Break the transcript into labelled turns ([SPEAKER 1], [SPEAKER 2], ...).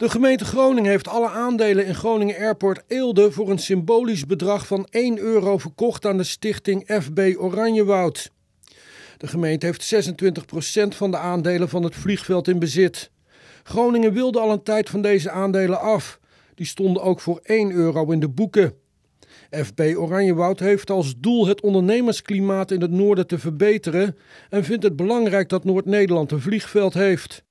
[SPEAKER 1] De gemeente Groningen heeft alle aandelen in Groningen Airport Eelde voor een symbolisch bedrag van 1 euro verkocht aan de stichting FB Oranjewoud. De gemeente heeft 26% van de aandelen van het vliegveld in bezit. Groningen wilde al een tijd van deze aandelen af. Die stonden ook voor 1 euro in de boeken. FB Oranjewoud heeft als doel het ondernemersklimaat in het noorden te verbeteren en vindt het belangrijk dat Noord-Nederland een vliegveld heeft.